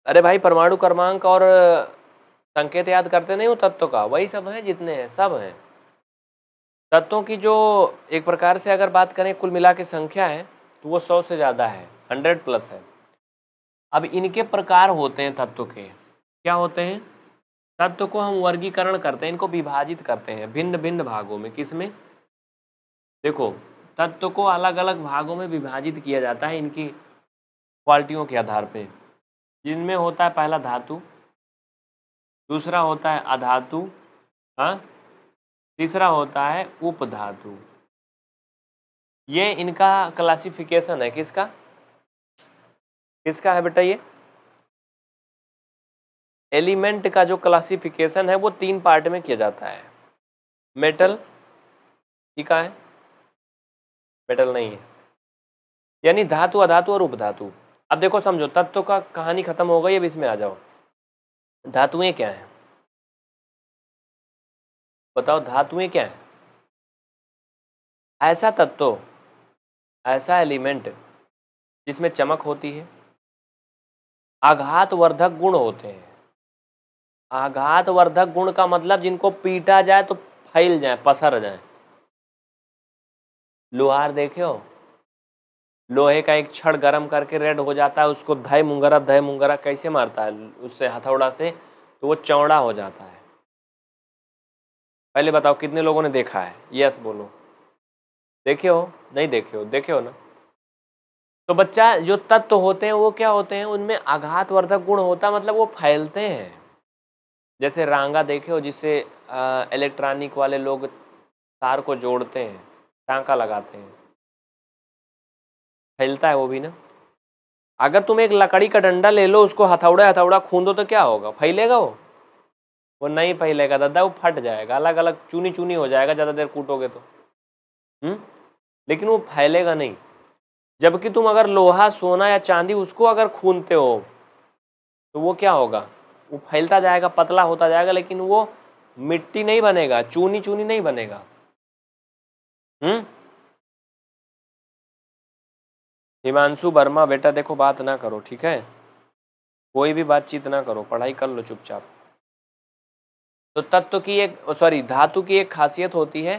अरे भाई परमाणु क्रमांक और संकेत याद करते नहीं हो तत्व का वही सब है जितने हैं सब हैं तत्वों की जो एक प्रकार से अगर बात करें कुल मिला के संख्या है तो वो सौ से ज़्यादा है हंड्रेड प्लस है अब इनके प्रकार होते हैं तत्व के क्या होते हैं तत्व को हम वर्गीकरण करते हैं इनको विभाजित करते हैं भिन्न भिन्न भागों में किसमें देखो तत्व को अलग अलग भागों में विभाजित किया जाता है इनकी क्वालिटियों के आधार पे जिनमें होता है पहला धातु दूसरा होता है अधातु हाँ तीसरा होता है उपधातु ये इनका क्लासिफिकेशन है किसका किसका है बेटा ये एलिमेंट का जो क्लासिफिकेशन है वो तीन पार्ट में किया जाता है मेटल ठीक है मेटल नहीं है यानी धातु अधातु और उपधातु अब देखो समझो तत्व का कहानी खत्म हो गई अब इसमें आ जाओ धातुएं क्या हैं बताओ धातुएं क्या हैं ऐसा तत्व ऐसा एलिमेंट जिसमें चमक होती है आघात वर्धक गुण होते हैं आघात वर्धक गुण का मतलब जिनको पीटा जाए तो फैल जाए पसर जाए लोहार देखे हो लोहे का एक छड़ गर्म करके रेड हो जाता है उसको धय मुंगरा धय मुंगरा कैसे मारता है उससे हथौड़ा से तो वो चौड़ा हो जाता है पहले बताओ कितने लोगों ने देखा है यस बोलो देखे हो नहीं देखे हो देखे हो ना तो बच्चा जो तत्व होते हैं वो क्या होते हैं उनमें आघातवर्धक गुण होता है मतलब वो फैलते हैं जैसे रांगा देखे हो जिसे इलेक्ट्रॉनिक वाले लोग तार को जोड़ते हैं टाँका लगाते हैं फैलता है वो भी ना अगर तुम एक लकड़ी का डंडा ले लो उसको हथौड़ा हथौड़ा दो तो क्या होगा फैलेगा वो वो नहीं फैलेगा दादा वो फट जाएगा अलग अलग चूनी चूनी हो जाएगा ज़्यादा देर कूटोगे तो हम्म लेकिन वो फैलेगा नहीं जबकि तुम अगर लोहा सोना या चांदी उसको अगर खूनते हो तो वो क्या होगा वो फैलता जाएगा पतला होता जाएगा लेकिन वो मिट्टी नहीं बनेगा चूनी चूनी नहीं बनेगा हम्म हिमांशु वर्मा बेटा देखो बात ना करो ठीक है कोई भी बातचीत ना करो पढ़ाई कर लो चुपचाप तो तत्व की एक सॉरी धातु की एक खासियत होती है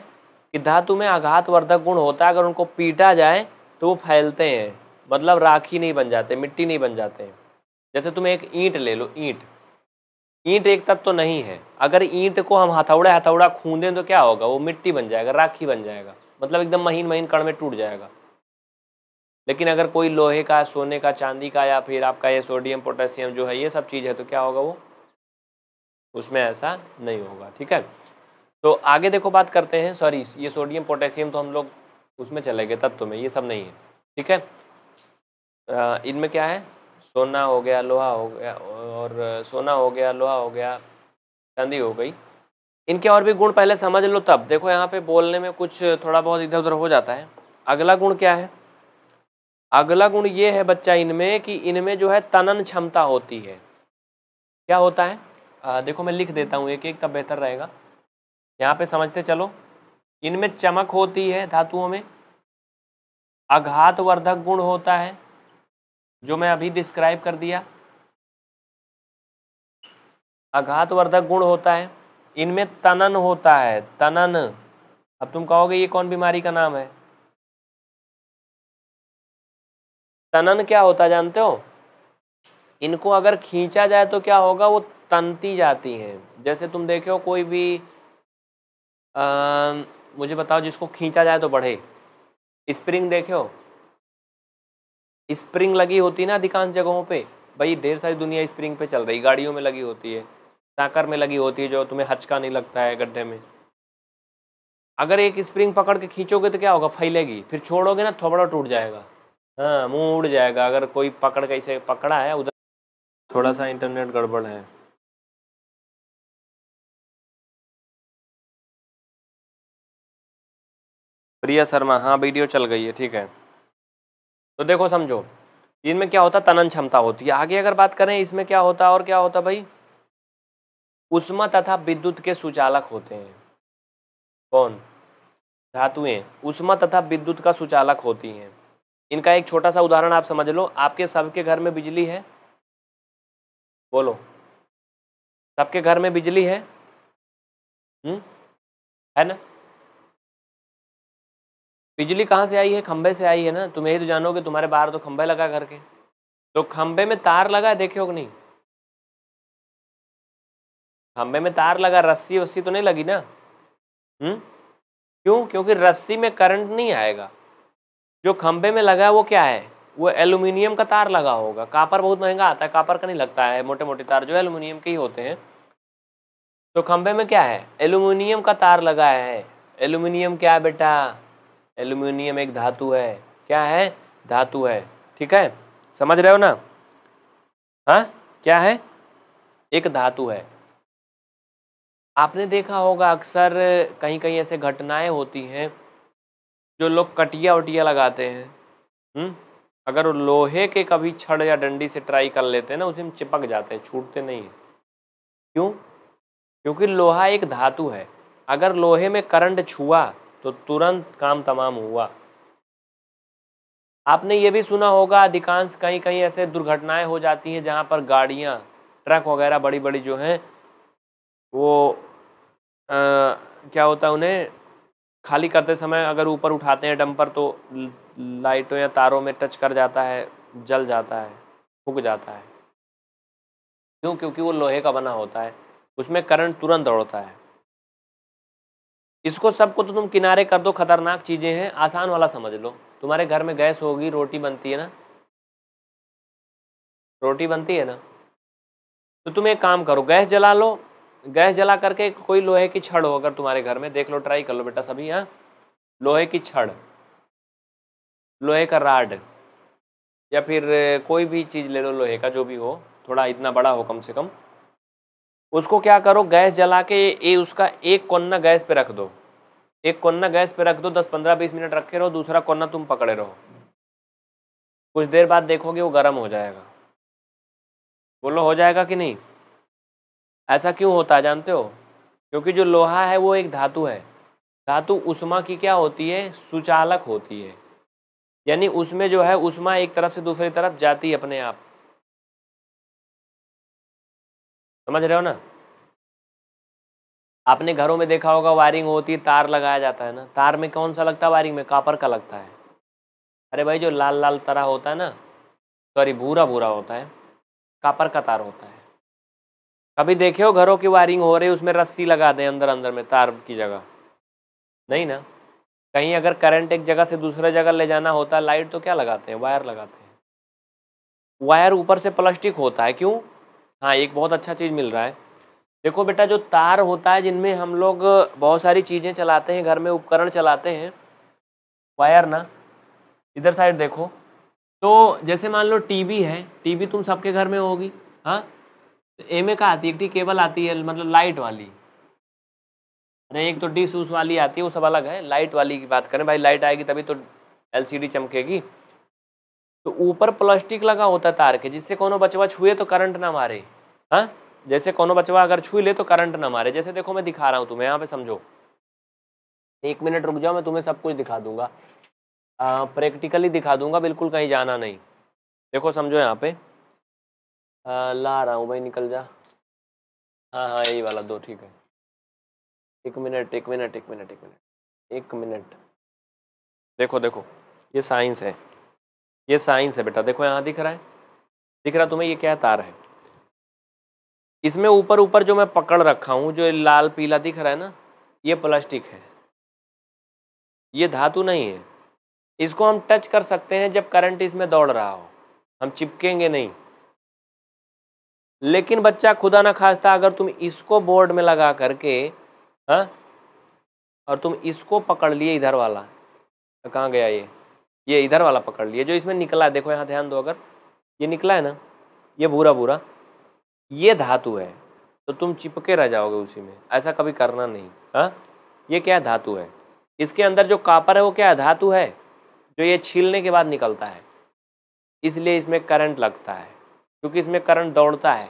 कि धातु में आघात वर्धक गुण होता है अगर उनको पीटा जाए तो वो फैलते हैं मतलब राखी नहीं बन जाते मिट्टी नहीं बन जाते हैं जैसे तुम एक ईंट ले लो ईंट ईंट एक तत्व तो नहीं है अगर ईंट को हम हथौड़ा हथौड़ा खूंदें तो क्या होगा वो मिट्टी बन जाएगा राखी बन जाएगा मतलब एकदम महीन महीन कण में टूट जाएगा लेकिन अगर कोई लोहे का सोने का चांदी का या फिर आपका ये सोडियम पोटेशियम जो है ये सब चीज़ है तो क्या होगा वो उसमें ऐसा नहीं होगा ठीक है तो आगे देखो बात करते हैं सॉरी ये सोडियम पोटेशियम तो हम लोग उसमें चले गए तत्व में ये सब नहीं है ठीक है इनमें क्या है सोना हो गया लोहा हो गया और सोना हो गया लोहा हो गया चांदी हो गई इनके और भी गुण पहले समझ लो तब देखो यहाँ पे बोलने में कुछ थोड़ा बहुत इधर उधर हो जाता है अगला गुण क्या है अगला गुण ये है बच्चा इनमें कि इनमें जो है तनन क्षमता होती है क्या होता है आ, देखो मैं लिख देता हूँ एक एक तब बेहतर रहेगा यहाँ पे समझते चलो इनमें चमक होती है धातुओं में आघात वर्धक गुण होता है जो मैं अभी डिस्क्राइब कर दिया आघात वर्धक गुण होता है इनमें तनन होता है तनन अब तुम कहोगे ये कौन बीमारी का नाम है तनन क्या होता जानते हो इनको अगर खींचा जाए तो क्या होगा वो तनती जाती हैं जैसे तुम देखे हो कोई भी आ, मुझे बताओ जिसको खींचा जाए तो बढ़े स्प्रिंग देखो स्प्रिंग लगी होती ना अधिकांश जगहों पे भाई ढेर सारी दुनिया स्प्रिंग पे चल रही गाड़ियों में लगी होती है साकर में लगी होती है जो तुम्हें हचका नहीं लगता है गड्ढे में अगर एक स्प्रिंग पकड़ के खींचोगे तो क्या होगा फैलेगी फिर छोड़ोगे ना तो थोबड़ा टूट जाएगा हाँ मुंह उड़ जाएगा अगर कोई पकड़ के इसे पकड़ा है उधर थोड़ा सा इंटरनेट गड़बड़ है प्रिया शर्मा हाँ वीडियो चल गई है ठीक है तो देखो समझो इनमें क्या होता तनन क्षमता होती है आगे अगर बात करें इसमें क्या होता और क्या होता भाई उष्मा तथा विद्युत के सुचालक होते हैं कौन धातुएं उष्मा तथा विद्युत का सुचालक होती हैं इनका एक छोटा सा उदाहरण आप समझ लो आपके सबके घर में बिजली है बोलो सबके घर में बिजली है हुँ? हम्म? है ना बिजली कहाँ से आई है खंबे से आई है ना तुम यही तो जानोगे तुम्हारे बाहर तो खंबे लगा करके तो खंबे में तार लगा देखे हो नहीं खंबे में तार लगा रस्सी वस्सी तो नहीं लगी ना हम्म क्यों क्योंकि रस्सी में करंट नहीं आएगा जो खंबे में लगा है वो क्या है वो एल्यूमिनियम का तार लगा होगा कापर बहुत महंगा आता है कापर का नहीं लगता है मोटे मोटे तार जो एल्यूमिनियम के ही होते हैं तो खंबे में क्या है एल्यूमिनियम का तार लगा है एल्यूमिनियम क्या है बेटा एल्यूमिनियम एक धातु है क्या है धातु है ठीक है समझ रहे हो ना हा? क्या है एक धातु है आपने देखा होगा अक्सर कहीं कहीं ऐसे घटनाएं होती हैं जो लोग कटिया वटिया लगाते हैं हम्म अगर लोहे के कभी छड़ या डंडी से ट्राई कर लेते हैं ना उसे में चिपक जाते हैं छूटते नहीं हैं क्यों क्योंकि लोहा एक धातु है अगर लोहे में करंट छुआ तो तुरंत काम तमाम हुआ आपने ये भी सुना होगा अधिकांश कहीं कहीं ऐसे दुर्घटनाएं हो जाती हैं जहां पर गाड़ियां ट्रक वगैरह बड़ी बड़ी जो हैं वो आ, क्या होता है उन्हें खाली करते समय अगर ऊपर उठाते हैं डंपर तो लाइटों या तारों में टच कर जाता है जल जाता है फूक जाता है क्यों क्योंकि वो लोहे का बना होता है उसमें करंट तुरंत दौड़ता है इसको सबको तो तुम किनारे कर दो खतरनाक चीज़ें हैं आसान वाला समझ लो तुम्हारे घर में गैस होगी रोटी बनती है ना रोटी बनती है ना तो तुम एक काम करो गैस जला लो गैस जला करके कोई लोहे की छड़ हो अगर तुम्हारे घर में देख लो ट्राई कर लो बेटा सभी यहाँ लोहे की छड़ लोहे का राड या फिर कोई भी चीज़ ले लो लोहे का जो भी हो थोड़ा इतना बड़ा हो कम से कम उसको क्या करो गैस जला के ये उसका एक कोन्ना गैस पे रख दो एक कोन्ना गैस पे रख दो दस पंद्रह बीस मिनट रखे रहो दूसरा कोना तुम पकड़े रहो कुछ देर बाद देखोगे वो गर्म हो जाएगा बोलो हो जाएगा कि नहीं ऐसा क्यों होता है जानते हो क्योंकि जो लोहा है वो एक धातु है धातु उष्मा की क्या होती है सुचालक होती है यानी उसमें जो है उष्मा एक तरफ से दूसरी तरफ जाती है अपने आप समझ रहे हो ना आपने घरों में देखा होगा वायरिंग होती है तार लगाया जाता है ना तार में कौन सा लगता है वायरिंग में कापर का लगता है अरे भाई जो लाल लाल तरह होता है ना सॉरी भूरा भूरा होता है कापर का तार होता है कभी देखे हो घरों की वायरिंग हो रही उसमें रस्सी लगा दें अंदर अंदर में तार की जगह नहीं ना कहीं अगर करंट एक जगह से दूसरे जगह ले जाना होता है लाइट तो क्या लगाते हैं वायर लगाते हैं वायर ऊपर से प्लास्टिक होता है क्यों हाँ एक बहुत अच्छा चीज़ मिल रहा है देखो बेटा जो तार होता है जिनमें हम लोग बहुत सारी चीज़ें चलाते हैं घर में उपकरण चलाते हैं वायर ना इधर साइड देखो तो जैसे मान लो टीवी है टीवी तुम सबके घर में होगी हाँ तो ए में का आती है एक तो केबल आती है मतलब लाइट वाली अरे एक तो डिस उस वाली आती है वो सब अलग है लाइट वाली की बात करें भाई लाइट आएगी तभी तो एल चमकेगी तो ऊपर प्लास्टिक लगा होता तार के जिससे कोनो बचवा छुए तो करंट ना मारे हाँ जैसे कोनो बचवा अगर छू ले तो करंट ना मारे जैसे देखो मैं दिखा रहा हूँ तुम्हें यहाँ पे समझो एक मिनट रुक जाओ मैं तुम्हें सब कुछ दिखा दूंगा प्रैक्टिकली दिखा दूंगा बिल्कुल कहीं जाना नहीं देखो समझो यहाँ पे आ, ला रहा हूँ भाई निकल जा हाँ हाँ यही वाला दो ठीक है एक मिनट एक मिनट एक मिनट एक मिनट एक मिनट देखो देखो ये साइंस है ये साइंस है बेटा देखो यहाँ दिख रहा है दिख रहा तुम्हें ये क्या तार है इसमें ऊपर ऊपर जो मैं पकड़ रखा हूँ जो लाल पीला दिख रहा है ना ये प्लास्टिक है ये धातु नहीं है इसको हम टच कर सकते हैं जब करंट इसमें दौड़ रहा हो हम चिपकेंगे नहीं लेकिन बच्चा खुदा ना खास्ता अगर तुम इसको बोर्ड में लगा करके हाँ और तुम इसको पकड़ लिए इधर वाला तो कहाँ गया ये ये इधर वाला पकड़ लिए जो इसमें निकला है देखो यहाँ ध्यान दो अगर ये निकला है ना ये भूरा भूरा ये धातु है तो तुम चिपके रह जाओगे उसी में ऐसा कभी करना नहीं हाँ ये क्या धातु है इसके अंदर जो कापर है वो क्या धातु है जो ये छीलने के बाद निकलता है इसलिए इसमें करंट लगता है क्योंकि इसमें करंट दौड़ता है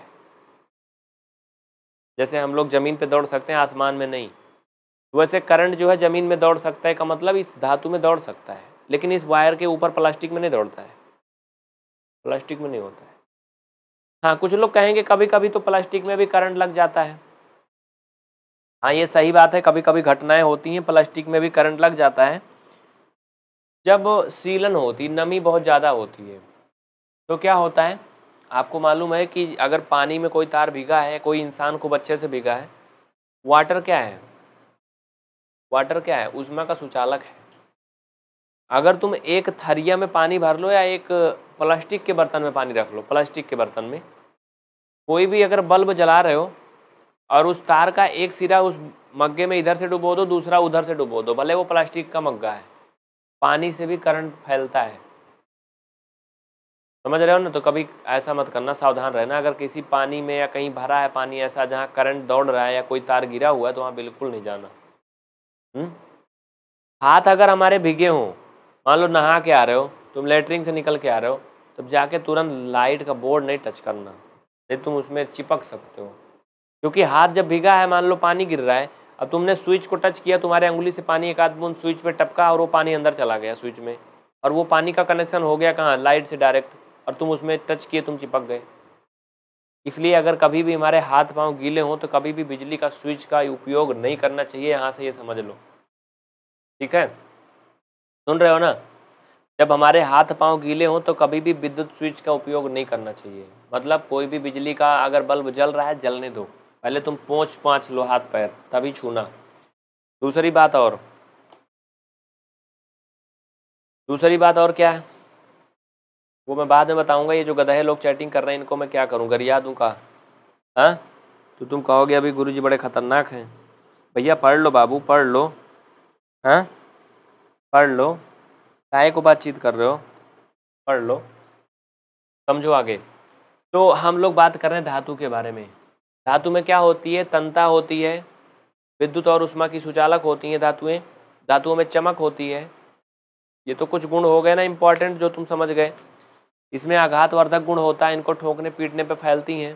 जैसे हम लोग ज़मीन पे दौड़ सकते हैं आसमान में नहीं वैसे करंट जो है ज़मीन में दौड़ सकता है का मतलब इस धातु में दौड़ सकता है लेकिन इस वायर के ऊपर प्लास्टिक में नहीं दौड़ता है प्लास्टिक में नहीं होता है हाँ कुछ लोग कहेंगे कभी कभी तो प्लास्टिक में भी करंट लग जाता है हाँ ये सही बात है कभी कभी घटनाएं होती हैं प्लास्टिक में भी करंट लग जाता है जब सीलन होती नमी बहुत ज़्यादा होती है तो क्या होता है आपको मालूम है कि अगर पानी में कोई तार भीगा है कोई इंसान खूब अच्छे से भीगा है वाटर क्या है वाटर क्या है उजमा का सुचालक है अगर तुम एक थरिया में पानी भर लो या एक प्लास्टिक के बर्तन में पानी रख लो प्लास्टिक के बर्तन में कोई भी अगर बल्ब जला रहे हो और उस तार का एक सिरा उस मग्गे में इधर से डुबो दो दूसरा उधर से डुबो दो भले वो प्लास्टिक का मग्गा है पानी से भी करंट फैलता है समझ रहे हो ना तो कभी ऐसा मत करना सावधान रहना अगर किसी पानी में या कहीं भरा है पानी ऐसा जहाँ करंट दौड़ रहा है या कोई तार गिरा हुआ है तो वहाँ बिल्कुल नहीं जाना हुँ? हम्म? हाथ अगर हमारे भीगे हों मान लो नहा के आ रहे हो तुम लेटरिन से निकल के आ रहे हो तब जाके तुरंत लाइट का बोर्ड नहीं टच करना नहीं तुम उसमें चिपक सकते हो क्योंकि हाथ जब भीगा है मान लो पानी गिर रहा है अब तुमने स्विच को टच किया तुम्हारे अंगुली से पानी एक आध बूंद स्विच पे टपका और वो पानी अंदर चला गया स्विच में और वो पानी का कनेक्शन हो गया कहाँ लाइट से डायरेक्ट और तुम उसमें टच किए तुम चिपक गए इसलिए अगर कभी भी हमारे हाथ पांव गीले हों तो कभी भी बिजली का स्विच का उपयोग नहीं करना चाहिए यहाँ से ये समझ लो ठीक है सुन रहे हो ना जब हमारे हाथ पांव गीले हों तो कभी भी विद्युत स्विच का उपयोग नहीं करना चाहिए मतलब कोई भी बिजली का अगर बल्ब जल रहा है जलने दो पहले तुम पोच पाँच लो हाथ पैर तभी छूना दूसरी बात और दूसरी बात और क्या है वो मैं बाद में बताऊंगा ये जो गधे लोग चैटिंग कर रहे हैं इनको मैं क्या करूँ गरिया दूँ का हाँ तो तुम कहोगे अभी गुरु बड़े खतरनाक हैं भैया पढ़ लो बाबू पढ़ लो हाँ पढ़ लो काय को बातचीत कर रहे हो पढ़ लो समझो आगे तो हम लोग बात कर रहे हैं धातु के बारे में धातु में क्या होती है तंता होती है विद्युत और उष्मा की सुचालक होती हैं धातुएं धातुओं में चमक होती है ये तो कुछ गुण हो गए ना इम्पॉर्टेंट जो तुम समझ गए इसमें आघात वर्धक गुण होता है इनको ठोकने पीटने पे फैलती हैं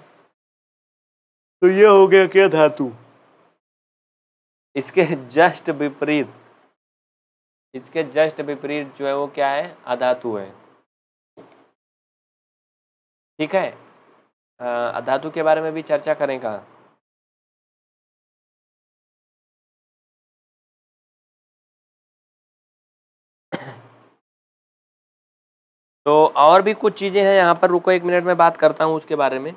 तो ये हो गया क्या धातु इसके जस्ट विपरीत इसके जस्ट विपरीत जो है वो क्या है अधातु है ठीक है अधातु के बारे में भी चर्चा करें कहा तो और भी कुछ चीज़ें हैं यहाँ पर रुको एक मिनट में बात करता हूँ उसके बारे में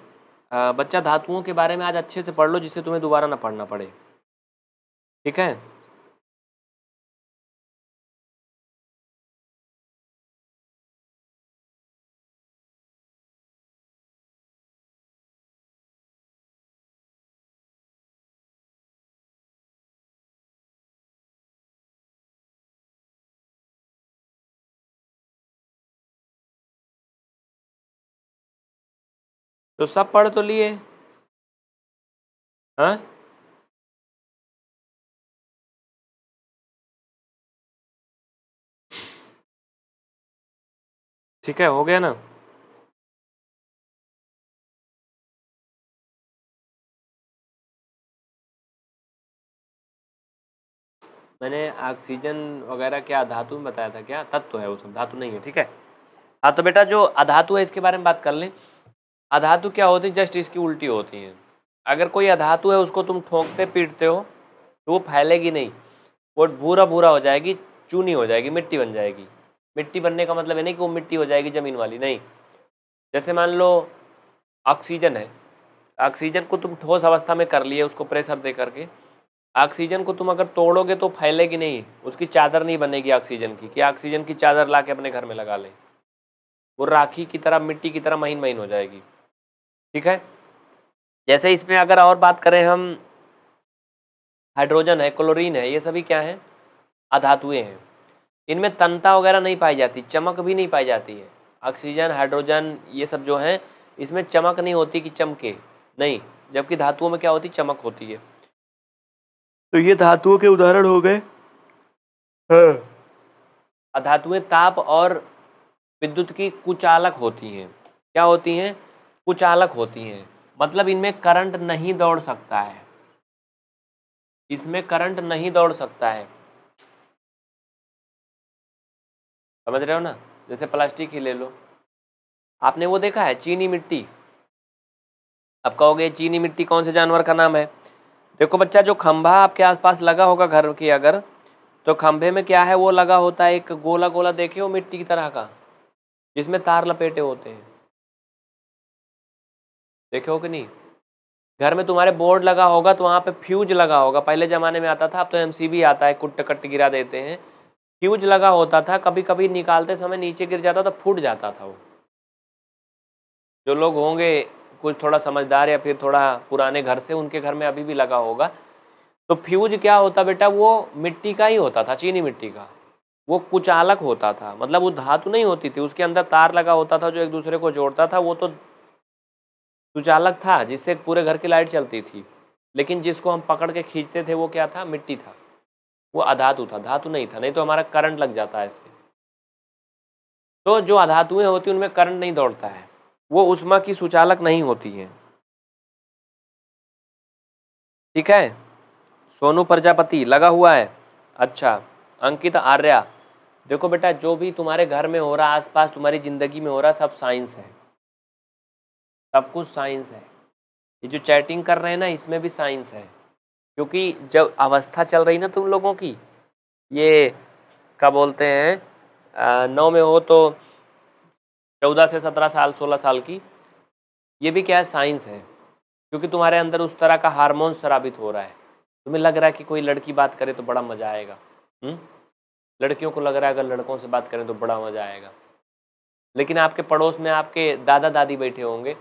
आ, बच्चा धातुओं के बारे में आज अच्छे से पढ़ लो जिससे तुम्हें दोबारा ना पढ़ना पड़े ठीक है तो सब पढ़ तो लिए हाँ ठीक है हो गया ना मैंने ऑक्सीजन वगैरह क्या धातु में बताया था क्या तत्व है वो सब धातु नहीं है ठीक है हाँ तो बेटा जो अधातु है इसके बारे में बात कर लें अधातु क्या होती है जस्ट इसकी उल्टी होती है अगर कोई अधातु है उसको तुम ठोंकते पीटते हो तो वो फैलेगी नहीं वो भूरा भूरा हो जाएगी चूनी हो जाएगी मिट्टी बन जाएगी मिट्टी बनने का मतलब है नहीं कि वो मिट्टी हो जाएगी ज़मीन वाली नहीं जैसे मान लो ऑक्सीजन है ऑक्सीजन को तुम ठोस अवस्था में कर लिए उसको प्रेशर दे करके ऑक्सीजन को तुम अगर तोड़ोगे तो फैलेगी नहीं उसकी चादर नहीं बनेगी ऑक्सीजन की कि ऑक्सीजन की चादर ला के अपने घर में लगा लें वो राखी की तरह मिट्टी की तरह महीन महीन हो जाएगी ठीक है जैसे इसमें अगर और बात करें हम हाइड्रोजन है क्लोरीन है ये सभी क्या है अधातुएँ हैं इनमें तनता वगैरह नहीं पाई जाती चमक भी नहीं पाई जाती है ऑक्सीजन हाइड्रोजन ये सब जो हैं इसमें चमक नहीं होती कि चमके नहीं जबकि धातुओं में क्या होती चमक होती है तो ये धातुओं के उदाहरण हो गए हाँ। अधातुएं ताप और विद्युत की कुचालक होती हैं क्या होती हैं कुचालक होती हैं मतलब इनमें करंट नहीं दौड़ सकता है इसमें करंट नहीं दौड़ सकता है समझ रहे हो ना जैसे प्लास्टिक ही ले लो आपने वो देखा है चीनी मिट्टी अब कहोगे चीनी मिट्टी कौन से जानवर का नाम है देखो बच्चा जो खंभा आपके आसपास लगा होगा घर के अगर तो खंभे में क्या है वो लगा होता है एक गोला गोला देखे हो मिट्टी की तरह का जिसमें तार लपेटे होते हैं देखे हो कि नहीं घर में तुम्हारे बोर्ड लगा होगा तो वहाँ पे फ्यूज लगा होगा पहले ज़माने में आता था अब तो एमसीबी आता है कुट कट गिरा देते हैं फ्यूज लगा होता था कभी कभी निकालते समय नीचे गिर जाता था तो फूट जाता था वो जो लोग होंगे कुछ थोड़ा समझदार या फिर थोड़ा पुराने घर से उनके घर में अभी भी लगा होगा तो फ्यूज क्या होता बेटा वो मिट्टी का ही होता था चीनी मिट्टी का वो कुचालक होता था मतलब वो धातु नहीं होती थी उसके अंदर तार लगा होता था जो एक दूसरे को जोड़ता था वो तो सुचालक था जिससे पूरे घर की लाइट चलती थी लेकिन जिसको हम पकड़ के खींचते थे वो क्या था मिट्टी था वो अधातु था धातु नहीं था नहीं तो हमारा करंट लग जाता है इससे तो जो अधातुएं होती हैं उनमें करंट नहीं दौड़ता है वो उष्मा की सुचालक नहीं होती है ठीक है सोनू प्रजापति लगा हुआ है अच्छा अंकित आर्या देखो बेटा जो भी तुम्हारे घर में हो रहा आसपास तुम्हारी ज़िंदगी में हो रहा सब साइंस है सब कुछ साइंस है ये जो चैटिंग कर रहे हैं ना इसमें भी साइंस है क्योंकि जब अवस्था चल रही ना तुम लोगों की ये क्या बोलते हैं नौ में हो तो चौदह से सत्रह साल सोलह साल की ये भी क्या है साइंस है क्योंकि तुम्हारे अंदर उस तरह का हार्मोन शराबित हो रहा है तुम्हें लग रहा है कि कोई लड़की बात करे तो बड़ा मज़ा आएगा हुँ? लड़कियों को लग रहा है अगर लड़कों से बात करें तो बड़ा मज़ा आएगा लेकिन आपके पड़ोस में आपके दादा दादी बैठे होंगे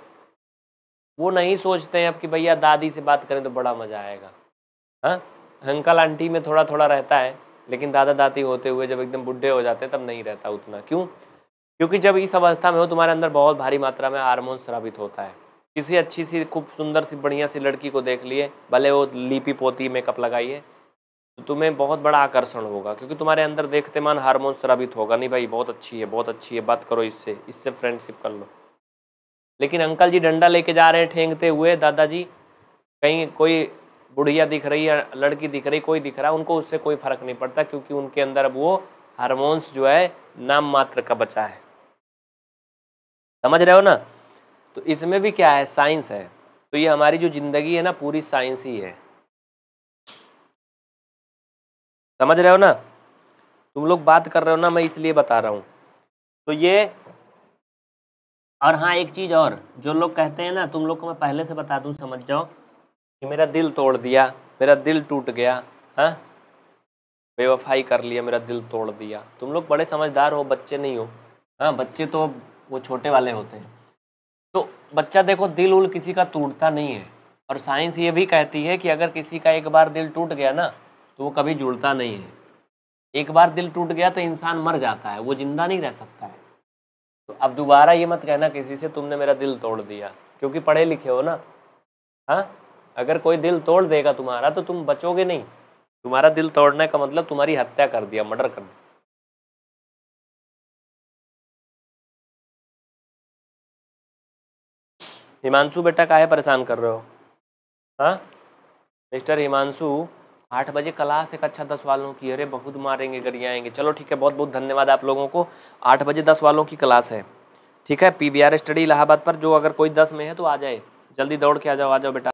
वो नहीं सोचते हैं अब कि भैया दादी से बात करें तो बड़ा मज़ा आएगा हाँ अंकल आंटी में थोड़ा थोड़ा रहता है लेकिन दादा दादी होते हुए जब एकदम बुढ़े हो जाते हैं तब नहीं रहता उतना क्यों क्योंकि जब इस अवस्था में हो तुम्हारे अंदर बहुत भारी मात्रा में हारमोन स्रावित होता है किसी अच्छी सी खूब सुंदर सी बढ़िया सी लड़की को देख लिए भले वो लीपी पोती मेकअप लगाइए तो तुम्हें बहुत बड़ा आकर्षण होगा क्योंकि तुम्हारे अंदर देखते मान हारमोन स्रावित होगा नहीं भाई बहुत अच्छी है बहुत अच्छी है बात करो इससे इससे फ्रेंडशिप कर लो लेकिन अंकल जी डंडा लेके जा रहे हैं ठेंगते हुए दादाजी कहीं कोई बुढ़िया दिख रही है लड़की दिख रही कोई दिख रहा है उनको उससे कोई फर्क नहीं पड़ता क्योंकि उनके अंदर अब वो हारमोन्स जो है नाम मात्र का बचा है समझ रहे हो ना तो इसमें भी क्या है साइंस है तो ये हमारी जो जिंदगी है ना पूरी साइंस ही है समझ रहे हो ना तुम लोग बात कर रहे हो ना मैं इसलिए बता रहा हूँ तो ये और हाँ एक चीज़ और जो लोग कहते हैं ना तुम लोग को मैं पहले से बता दूँ समझ जाओ कि मेरा दिल तोड़ दिया मेरा दिल टूट गया हाँ बेवफाई कर लिया मेरा दिल तोड़ दिया तुम लोग बड़े समझदार हो बच्चे नहीं हो हाँ बच्चे तो वो छोटे वाले होते हैं तो बच्चा देखो दिल उल किसी का टूटता नहीं है और साइंस ये भी कहती है कि अगर किसी का एक बार दिल टूट गया ना तो वो कभी जुड़ता नहीं है एक बार दिल टूट गया तो इंसान मर जाता है वो जिंदा नहीं रह सकता है तो अब दोबारा ये मत कहना किसी से तुमने मेरा दिल तोड़ दिया क्योंकि पढ़े लिखे हो ना हाँ अगर कोई दिल तोड़ देगा तुम्हारा तो तुम बचोगे नहीं तुम्हारा दिल तोड़ने का मतलब तुम्हारी हत्या कर दिया मर्डर कर दिया हिमांशु बेटा काहे परेशान कर रहे हो हाँ मिस्टर हिमांशु आठ बजे क्लास एक अच्छा दस वालों की अरे बहुत मारेंगे गरी आएंगे चलो ठीक है बहुत बहुत धन्यवाद आप लोगों को आठ बजे दस वालों की क्लास है ठीक है पी स्टडी इलाहाबाद पर जो अगर कोई दस में है तो आ जाए जल्दी दौड़ के आ जाओ आ जाओ बेटा